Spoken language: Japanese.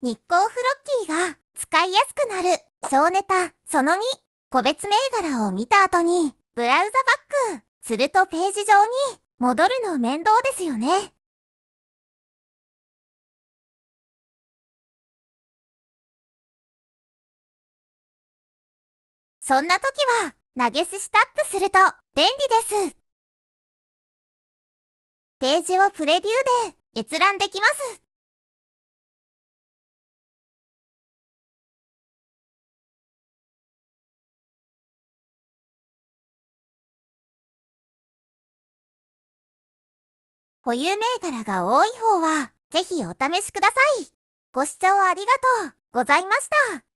日光フロッキーが使いやすくなる。小ネタ、その2。個別銘柄を見た後に、ブラウザバック。するとページ上に、戻るの面倒ですよね。そんな時は、投げすしタップすると便利です。ページをプレビューで閲覧できます。保有銘柄が多い方は、ぜひお試しください。ご視聴ありがとうございました。